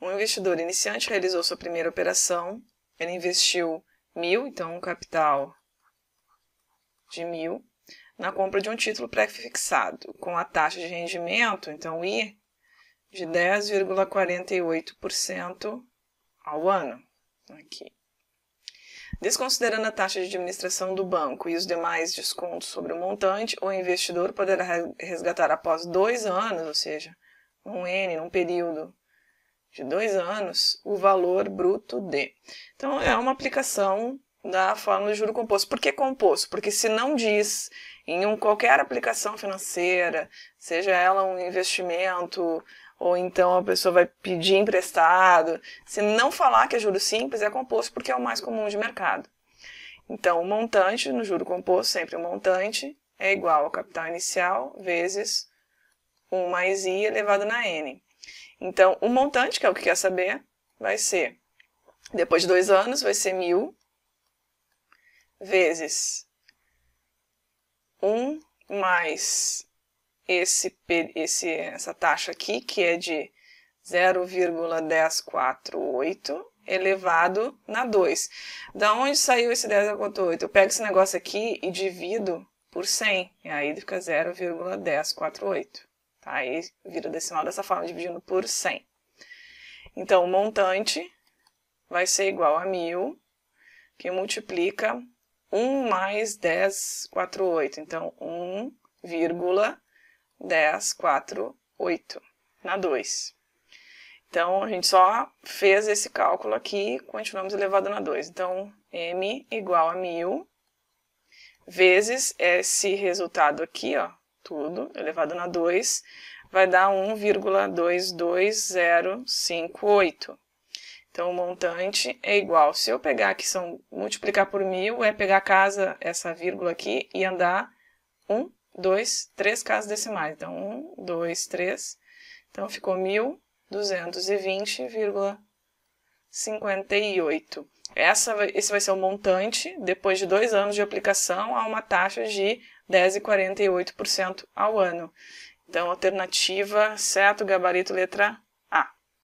Um investidor iniciante realizou sua primeira operação, ele investiu mil, então um capital de mil, na compra de um título pré-fixado, com a taxa de rendimento, então I, de 10,48% ao ano. Aqui. Desconsiderando a taxa de administração do banco e os demais descontos sobre o montante, o investidor poderá resgatar após dois anos, ou seja, um N, num período de dois anos o valor bruto de. Então, é uma aplicação da fórmula de juro composto. Por que composto? Porque se não diz em um, qualquer aplicação financeira, seja ela um investimento ou então a pessoa vai pedir emprestado, se não falar que é juro simples, é composto porque é o mais comum de mercado. Então, o montante no juro composto, sempre o montante, é igual ao capital inicial vezes 1 mais i elevado na n. Então, o montante, que é o que quer saber, vai ser, depois de dois anos, vai ser 1.000 vezes 1 mais esse, esse, essa taxa aqui, que é de 0,1048 elevado na 2. Da onde saiu esse 10,8? Eu pego esse negócio aqui e divido por 100, e aí fica 0,1048. Tá? E vira decimal dessa forma, dividindo por 100. Então, o montante vai ser igual a 1.000, que multiplica 1 mais 1048. Então, 1,1048 na 2. Então, a gente só fez esse cálculo aqui, continuamos elevado na 2. Então, m igual a 1.000 vezes esse resultado aqui, ó, tudo elevado na 2 vai dar 1,22058. Então, o montante é igual. Se eu pegar aqui, são, multiplicar por 1.000, é pegar a casa, essa vírgula aqui, e andar 1, 2, 3 casas decimais. Então, 1, 2, 3. Então, ficou 1.220,58. Essa, esse vai ser o montante, depois de dois anos de aplicação, a uma taxa de 10,48% ao ano. Então, alternativa, certo, gabarito letra